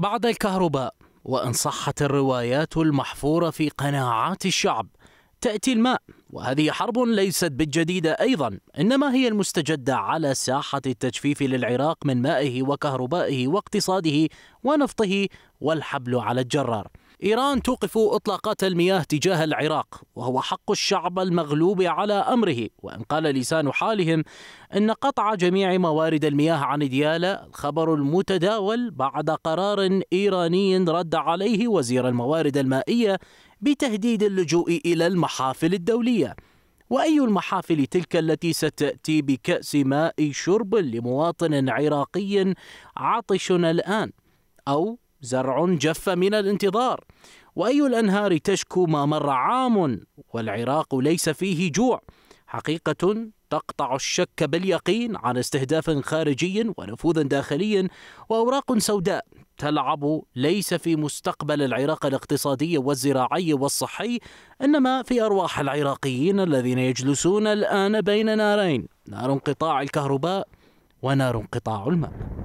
بعد الكهرباء وإن صحت الروايات المحفورة في قناعات الشعب تأتي الماء وهذه حرب ليست بالجديدة أيضا إنما هي المستجدة على ساحة التجفيف للعراق من مائه وكهربائه واقتصاده ونفطه والحبل على الجرار إيران توقف إطلاقات المياه تجاه العراق وهو حق الشعب المغلوب على أمره وإن قال لسان حالهم أن قطع جميع موارد المياه عن ديالى الخبر المتداول بعد قرار إيراني رد عليه وزير الموارد المائية بتهديد اللجوء إلى المحافل الدولية وأي المحافل تلك التي ستأتي بكأس ماء شرب لمواطن عراقي عطش الآن أو زرع جف من الانتظار واي الانهار تشكو ما مر عام والعراق ليس فيه جوع حقيقه تقطع الشك باليقين عن استهداف خارجي ونفوذ داخلي واوراق سوداء تلعب ليس في مستقبل العراق الاقتصادي والزراعي والصحي انما في ارواح العراقيين الذين يجلسون الان بين نارين نار انقطاع الكهرباء ونار انقطاع الماء